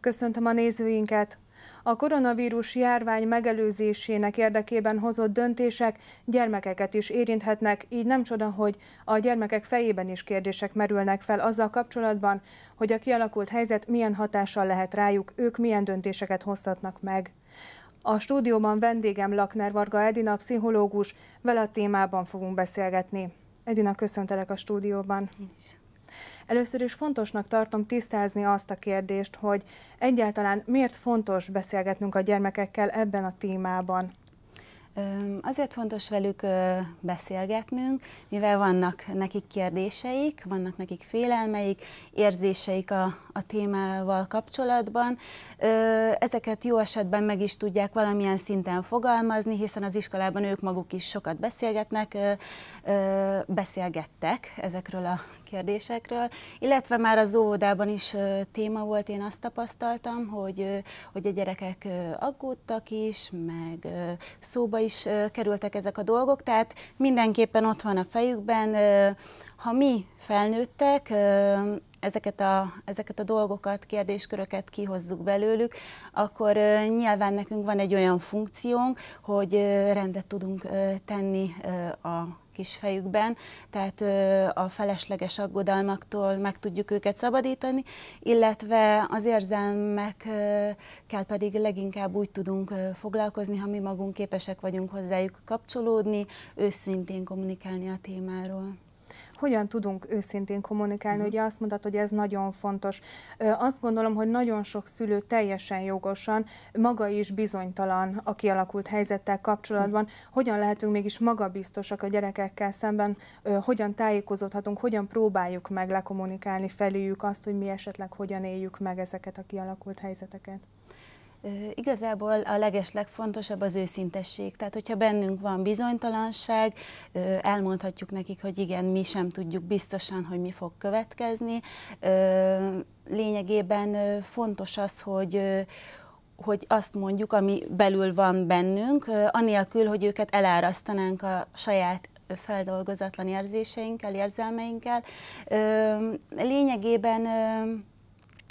Köszöntöm a nézőinket! A koronavírus járvány megelőzésének érdekében hozott döntések gyermekeket is érinthetnek, így nem csoda, hogy a gyermekek fejében is kérdések merülnek fel azzal kapcsolatban, hogy a kialakult helyzet milyen hatással lehet rájuk, ők milyen döntéseket hozhatnak meg. A stúdióban vendégem Lakner Varga Edina, pszichológus, vele a témában fogunk beszélgetni. Edina, köszöntelek a stúdióban. Először is fontosnak tartom tisztázni azt a kérdést, hogy egyáltalán miért fontos beszélgetnünk a gyermekekkel ebben a témában. Azért fontos velük beszélgetnünk, mivel vannak nekik kérdéseik, vannak nekik félelmeik, érzéseik a, a témával kapcsolatban. Ezeket jó esetben meg is tudják valamilyen szinten fogalmazni, hiszen az iskolában ők maguk is sokat beszélgetnek, beszélgettek ezekről a kérdésekről, illetve már az óvodában is téma volt, én azt tapasztaltam, hogy, hogy a gyerekek aggódtak is, meg szóba is kerültek ezek a dolgok, tehát mindenképpen ott van a fejükben, ha mi felnőttek, ezeket a, ezeket a dolgokat, kérdésköröket kihozzuk belőlük, akkor nyilván nekünk van egy olyan funkciónk, hogy rendet tudunk tenni a kis fejükben, tehát a felesleges aggodalmaktól meg tudjuk őket szabadítani, illetve az érzelmekkel pedig leginkább úgy tudunk foglalkozni, ha mi magunk képesek vagyunk hozzájuk kapcsolódni, őszintén kommunikálni a témáról hogyan tudunk őszintén kommunikálni. Mm. Ugye azt mondtad, hogy ez nagyon fontos. Azt gondolom, hogy nagyon sok szülő teljesen jogosan, maga is bizonytalan a kialakult helyzettel kapcsolatban. Mm. Hogyan lehetünk mégis magabiztosak a gyerekekkel szemben, hogyan tájékozódhatunk, hogyan próbáljuk meg lekommunikálni felüljük azt, hogy mi esetleg hogyan éljük meg ezeket a kialakult helyzeteket? Igazából a legeslegfontosabb az őszintesség. Tehát, hogyha bennünk van bizonytalanság, elmondhatjuk nekik, hogy igen, mi sem tudjuk biztosan, hogy mi fog következni. Lényegében fontos az, hogy hogy azt mondjuk, ami belül van bennünk, anélkül, hogy őket elárasztanánk a saját feldolgozatlan érzéseinkkel, érzelmeinkkel. Lényegében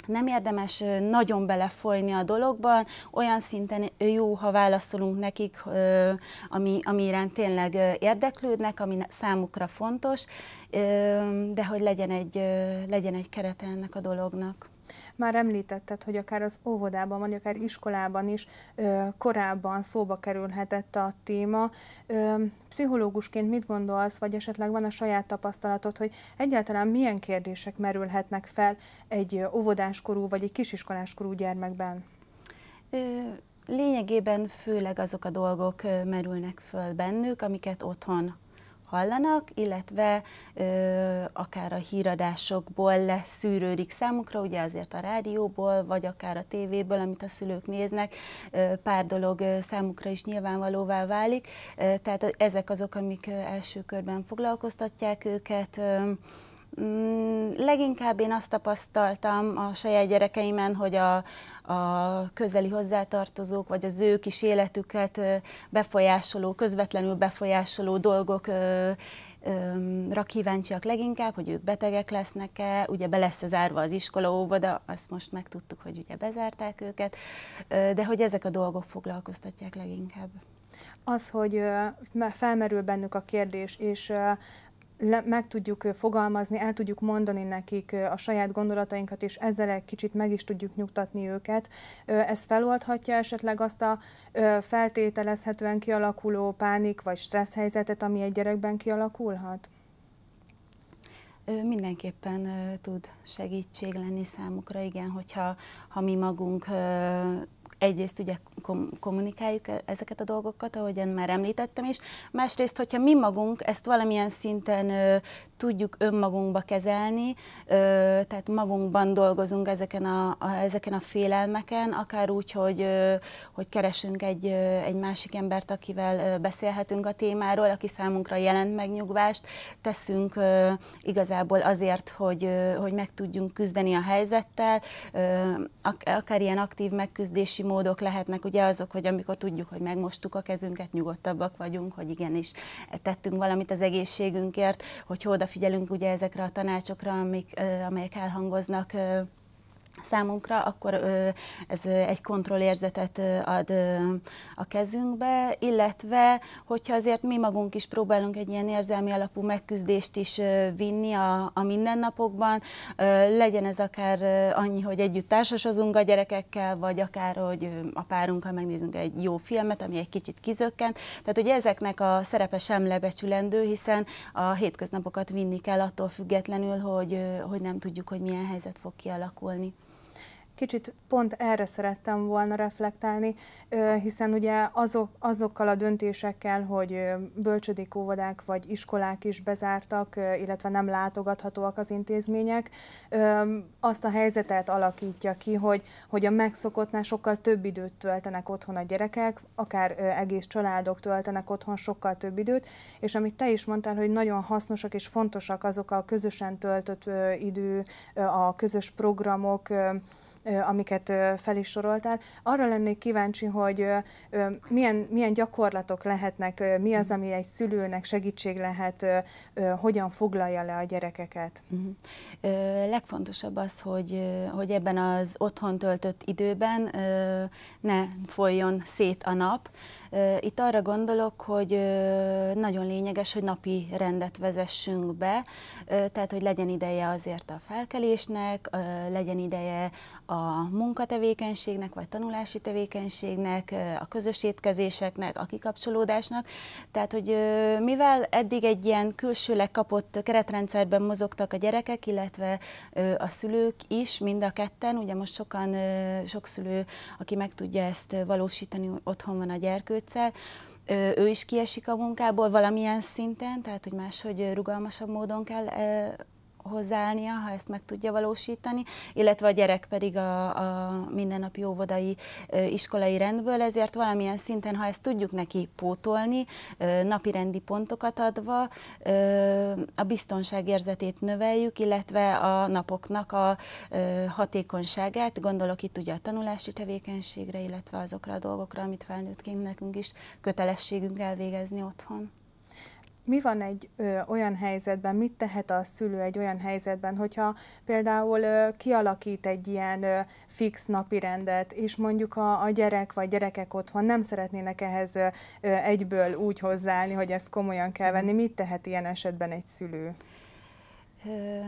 nem érdemes nagyon belefolyni a dologban, olyan szinten jó, ha válaszolunk nekik, ami, ami iránt tényleg érdeklődnek, ami számukra fontos, de hogy legyen egy, legyen egy kerete ennek a dolognak. Már említetted, hogy akár az óvodában, vagy akár iskolában is ö, korábban szóba kerülhetett a téma. Ö, pszichológusként mit gondolsz, vagy esetleg van a saját tapasztalatod, hogy egyáltalán milyen kérdések merülhetnek fel egy óvodáskorú vagy egy kisiskoláskorú gyermekben? Ö lényegében főleg azok a dolgok merülnek föl bennük, amiket otthon hallanak, illetve ö, akár a híradásokból leszűrődik számukra, ugye azért a rádióból, vagy akár a tévéből, amit a szülők néznek, ö, pár dolog ö, számukra is nyilvánvalóvá válik. Ö, tehát ezek azok, amik első körben foglalkoztatják őket. Ö, Mm, leginkább én azt tapasztaltam a saját gyerekeimen, hogy a, a közeli hozzátartozók, vagy az ő kis életüket befolyásoló, közvetlenül befolyásoló dolgok ra kíváncsiak leginkább, hogy ők betegek lesznek-e, ugye be lesz zárva az iskola, óvoda, azt most megtudtuk, hogy ugye bezárták őket, de hogy ezek a dolgok foglalkoztatják leginkább. Az, hogy felmerül bennük a kérdés, és le, meg tudjuk fogalmazni, el tudjuk mondani nekik a saját gondolatainkat, és ezzel egy kicsit meg is tudjuk nyugtatni őket. Ez feloldhatja esetleg azt a feltételezhetően kialakuló pánik vagy stressz helyzetet, ami egy gyerekben kialakulhat? Mindenképpen tud segítség lenni számukra, igen, hogyha ha mi magunk egyrészt ugye kom- kommunikáljuk e-, ezeket a dolgokat, ahogyan már említettem is, másrészt, hogyha mi magunk ezt valamilyen szinten ö, tudjuk önmagunkba kezelni, ö, tehát magunkban dolgozunk ezeken a, a, ezeken a félelmeken, akár úgy, hogy, ö, hogy keresünk egy, ö, egy másik embert, akivel ö, beszélhetünk a témáról, aki számunkra jelent megnyugvást, teszünk ö, igazából azért, hogy, ö, hogy meg tudjunk küzdeni a helyzettel, ö, akár ilyen aktív megküzdési módok lehetnek ugye azok, hogy amikor tudjuk, hogy megmostuk a kezünket, nyugodtabbak vagyunk, hogy igenis tettünk valamit az egészségünkért, hogy odafigyelünk ugye ezekre a tanácsokra, amik, amelyek elhangoznak számunkra, akkor ez egy kontrollérzetet ad a kezünkbe, illetve hogyha azért mi magunk is próbálunk egy ilyen érzelmi alapú megküzdést is vinni a, a mindennapokban, legyen ez akár annyi, hogy együtt társasozunk a gyerekekkel, vagy akár, hogy a párunkkal megnézünk egy jó filmet, ami egy kicsit kizökkent. Tehát ugye ezeknek a szerepe sem lebecsülendő, hiszen a hétköznapokat vinni kell attól függetlenül, hogy, hogy nem tudjuk, hogy milyen helyzet fog kialakulni. Kicsit pont erre szerettem volna reflektálni, hiszen ugye azok, azokkal a döntésekkel, hogy bölcsödik óvodák vagy iskolák is bezártak, illetve nem látogathatóak az intézmények, azt a helyzetet alakítja ki, hogy, hogy a megszokottnál sokkal több időt töltenek otthon a gyerekek, akár egész családok töltenek otthon sokkal több időt, és amit te is mondtál, hogy nagyon hasznosak és fontosak azok a közösen töltött idő, a közös programok, amiket fel is soroltál. Arra lennék kíváncsi, hogy milyen, milyen gyakorlatok lehetnek, mi az, ami egy szülőnek segítség lehet, hogyan foglalja le a gyerekeket? Mhm. Legfontosabb az, hogy, hogy ebben az otthon töltött időben ne folyjon szét a nap, itt arra gondolok, hogy nagyon lényeges, hogy napi rendet vezessünk be, tehát hogy legyen ideje azért a felkelésnek, legyen ideje a munkatevékenységnek, vagy tanulási tevékenységnek, a közös étkezéseknek, a kikapcsolódásnak. Tehát, hogy mivel eddig egy ilyen külsőleg kapott keretrendszerben mozogtak a gyerekek, illetve a szülők is, mind a ketten, ugye most sokan, sok szülő, aki meg tudja ezt valósítani, otthon van a gyerkő, kötzel, ő is kiesik a munkából valamilyen szinten, tehát hogy máshogy rugalmasabb módon kell hozzáállnia, ha ezt meg tudja valósítani, illetve a gyerek pedig a, a mindennapi óvodai iskolai rendből, ezért valamilyen szinten, ha ezt tudjuk neki pótolni, napirendi pontokat adva, a biztonságérzetét növeljük, illetve a napoknak a hatékonyságát, gondolok itt ugye a tanulási tevékenységre, illetve azokra a dolgokra, amit felnőttként nekünk is kötelességünk elvégezni otthon mi van egy ö, olyan helyzetben, mit tehet a szülő egy olyan helyzetben, hogyha például ö, kialakít egy ilyen ö, fix napirendet, és mondjuk a, a gyerek vagy gyerekek otthon nem szeretnének ehhez ö, egyből úgy hozzáállni, hogy ezt komolyan kell venni, mit tehet ilyen esetben egy szülő? Ö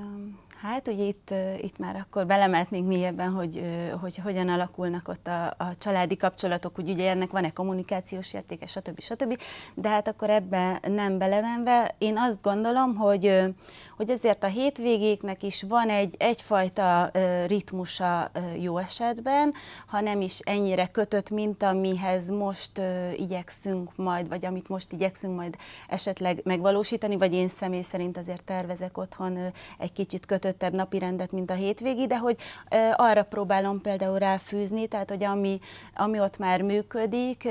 Hát ugye itt, itt már akkor belemehetnénk mélyebben, hogy, hogy hogyan alakulnak ott a, a családi kapcsolatok, hogy ugye ennek van-e kommunikációs értéke, stb. stb. De hát akkor ebbe nem belevenve, én azt gondolom, hogy, hogy ezért a hétvégéknek is van egy egyfajta ritmusa jó esetben, ha nem is ennyire kötött, mint amihez most igyekszünk majd, vagy amit most igyekszünk majd esetleg megvalósítani, vagy én személy szerint azért tervezek otthon egy kicsit kötött összekötöttebb napi rendet, mint a hétvégi, de hogy arra próbálom például ráfűzni, tehát hogy ami, ami ott már működik,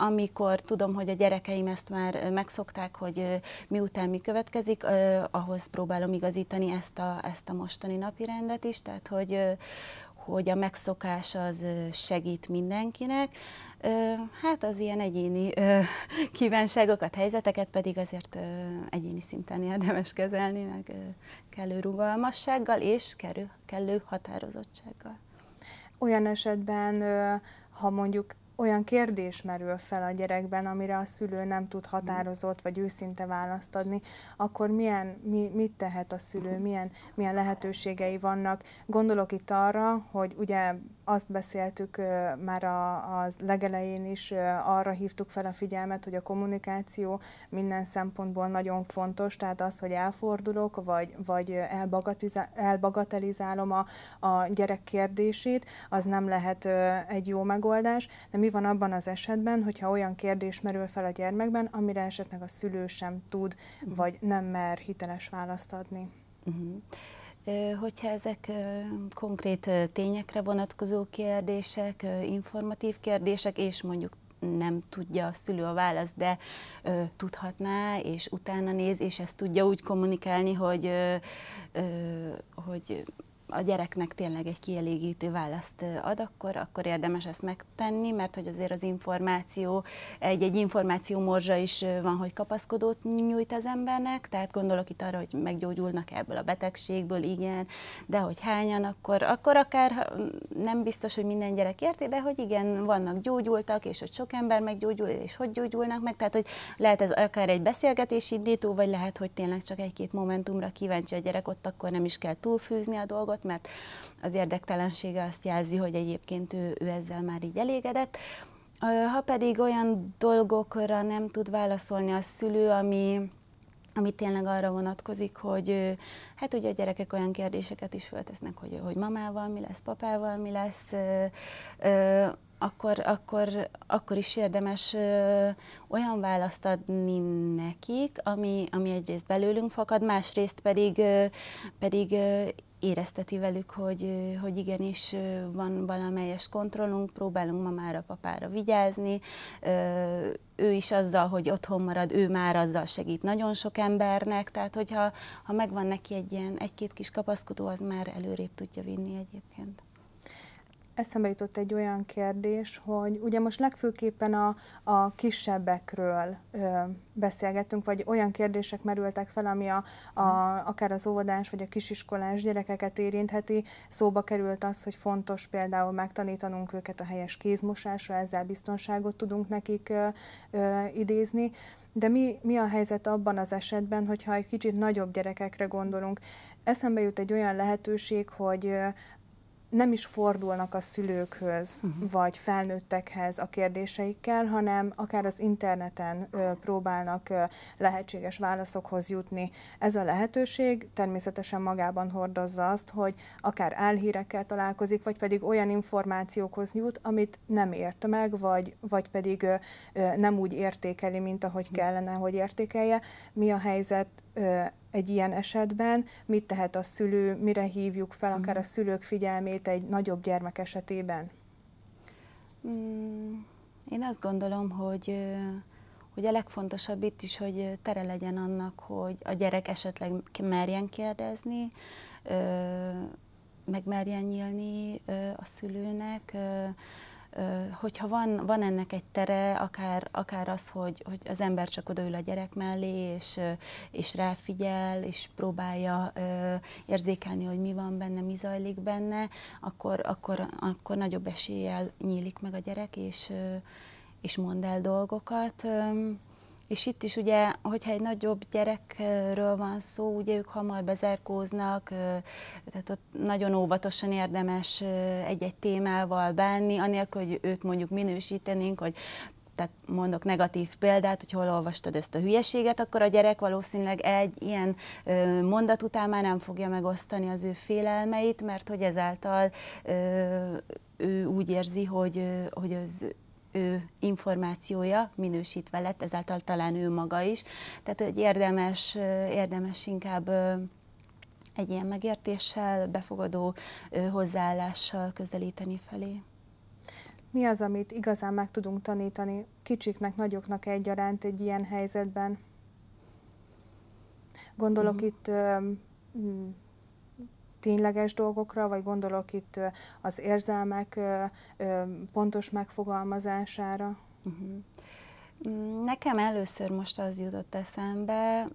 amikor tudom, hogy a gyerekeim ezt már megszokták, hogy miután mi következik, ahhoz próbálom igazítani ezt a, ezt a mostani napi rendet is, tehát hogy, hogy a megszokás az segít mindenkinek. Hát az ilyen egyéni kívánságokat, helyzeteket pedig azért egyéni szinten érdemes kezelni, meg kellő rugalmassággal és kellő, kellő határozottsággal. Olyan esetben, ha mondjuk olyan kérdés merül fel a gyerekben, amire a szülő nem tud határozott vagy őszinte választ adni, akkor milyen, mi, mit tehet a szülő, milyen, milyen lehetőségei vannak. Gondolok itt arra, hogy ugye azt beszéltük már a, a legelején is, arra hívtuk fel a figyelmet, hogy a kommunikáció minden szempontból nagyon fontos, tehát az, hogy elfordulok, vagy, vagy elbagatelizálom a, a gyerek kérdését, az nem lehet egy jó megoldás, de mi van abban az esetben, hogyha olyan kérdés merül fel a gyermekben, amire esetleg a szülő sem tud, mhm. vagy nem mer hiteles választ adni. Uh-huh. Hogyha ezek konkrét tényekre vonatkozó kérdések, informatív kérdések, és mondjuk nem tudja a szülő a választ, de ö, tudhatná, és utána néz, és ezt tudja úgy kommunikálni, hogy, ö, ö, hogy a gyereknek tényleg egy kielégítő választ ad, akkor, akkor érdemes ezt megtenni, mert hogy azért az információ, egy, egy információ morzsa is van, hogy kapaszkodót nyújt az embernek, tehát gondolok itt arra, hogy meggyógyulnak ebből a betegségből, igen, de hogy hányan, akkor, akkor akár nem biztos, hogy minden gyerek érti, de hogy igen, vannak gyógyultak, és hogy sok ember meggyógyul, és hogy gyógyulnak meg, tehát hogy lehet ez akár egy beszélgetés indító, vagy lehet, hogy tényleg csak egy-két momentumra kíváncsi a gyerek, ott akkor nem is kell túlfűzni a dolgot, dolgot, mert az érdektelensége azt jelzi, hogy egyébként ő, ő ezzel már így elégedett. Ha pedig olyan dolgokra nem tud válaszolni a szülő, ami, ami tényleg arra vonatkozik, hogy hát ugye a gyerekek olyan kérdéseket is föltesznek, hogy, hogy mamával mi lesz, papával mi lesz, ö, ö, akkor, akkor, akkor is érdemes ö, olyan választ adni nekik, ami, ami egyrészt belőlünk fakad, másrészt pedig, ö, pedig ö, érezteti velük, hogy, hogy igenis van valamelyes kontrollunk, próbálunk a papára vigyázni, ő is azzal, hogy otthon marad, ő már azzal segít nagyon sok embernek, tehát hogyha ha megvan neki egy ilyen egy-két kis kapaszkodó, az már előrébb tudja vinni egyébként eszembe jutott egy olyan kérdés, hogy ugye most legfőképpen a, a kisebbekről ö, beszélgettünk, vagy olyan kérdések merültek fel, ami a, a, akár az óvodás vagy a kisiskolás gyerekeket érintheti. Szóba került az, hogy fontos például megtanítanunk őket a helyes kézmosásra, ezzel biztonságot tudunk nekik ö, ö, idézni. De mi, mi a helyzet abban az esetben, hogyha egy kicsit nagyobb gyerekekre gondolunk? Eszembe jut egy olyan lehetőség, hogy nem is fordulnak a szülőkhöz, uh-huh. vagy felnőttekhez a kérdéseikkel, hanem akár az interneten ö, próbálnak ö, lehetséges válaszokhoz jutni. Ez a lehetőség természetesen magában hordozza azt, hogy akár álhírekkel találkozik, vagy pedig olyan információkhoz jut, amit nem ért meg, vagy, vagy pedig ö, nem úgy értékeli, mint ahogy mhm. kellene, hogy értékelje. Mi a helyzet egy ilyen esetben mit tehet a szülő, mire hívjuk fel akár mhm. a szülők figyelmét egy nagyobb gyermek esetében? Mm, én azt gondolom, hogy, hogy a legfontosabb itt is, hogy tere legyen annak, hogy a gyerek esetleg merjen kérdezni, meg merjen nyílni a szülőnek, hogyha van, van ennek egy tere, akár, akár az, hogy, hogy az ember csak odaül a gyerek mellé, és, és ráfigyel, és próbálja érzékelni, hogy mi van benne, mi zajlik benne, akkor, akkor, akkor nagyobb eséllyel nyílik meg a gyerek, és, és mond el dolgokat. És itt is ugye, hogyha egy nagyobb gyerekről van szó, ugye ők hamar bezerkóznak, tehát ott nagyon óvatosan érdemes egy-egy témával bánni, anélkül, hogy őt mondjuk minősítenénk, hogy tehát mondok negatív példát, hogy hol olvastad ezt a hülyeséget, akkor a gyerek valószínűleg egy ilyen mondat után már nem fogja megosztani az ő félelmeit, mert hogy ezáltal ő úgy érzi, hogy, hogy az ő információja minősítve lett, ezáltal talán ő maga is. Tehát egy érdemes, érdemes inkább egy ilyen megértéssel, befogadó hozzáállással közelíteni felé. Mi az, amit igazán meg tudunk tanítani kicsiknek, nagyoknak egyaránt egy ilyen helyzetben? Gondolok mm. itt tényleges dolgokra, vagy gondolok itt az érzelmek pontos megfogalmazására? Mhm. Mm, nekem először most az jutott eszembe,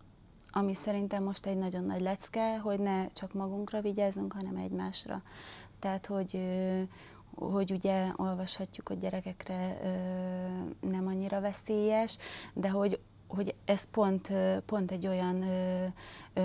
ami szerintem most egy nagyon nagy lecke, hogy ne csak magunkra vigyázzunk, hanem egymásra. Tehát, hogy hogy ugye olvashatjuk, hogy gyerekekre nem annyira veszélyes, de hogy hogy ez pont, pont egy olyan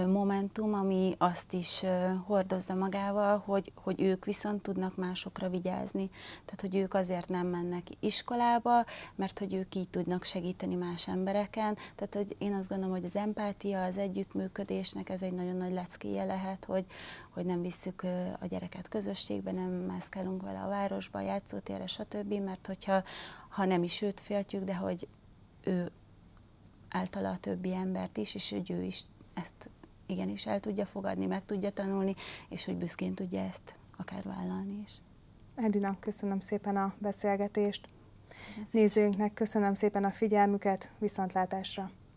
momentum, ami azt is hordozza magával, hogy, hogy ők viszont tudnak másokra vigyázni. Tehát, hogy ők azért nem mennek iskolába, mert hogy ők így tudnak segíteni más embereken. Tehát, hogy én azt gondolom, hogy az empátia, az együttműködésnek ez egy nagyon nagy leckéje lehet, hogy, hogy nem visszük a gyereket közösségbe, nem mászkálunk vele a városba, a játszótérre, stb., mert hogyha ha nem is őt féltjük, de hogy ő általa a többi embert is, és hogy ő is ezt igenis el tudja fogadni, meg tudja tanulni, és hogy büszkén tudja ezt akár vállalni is. Edina, köszönöm szépen a beszélgetést. Nézőinknek köszönöm szépen a figyelmüket, viszontlátásra!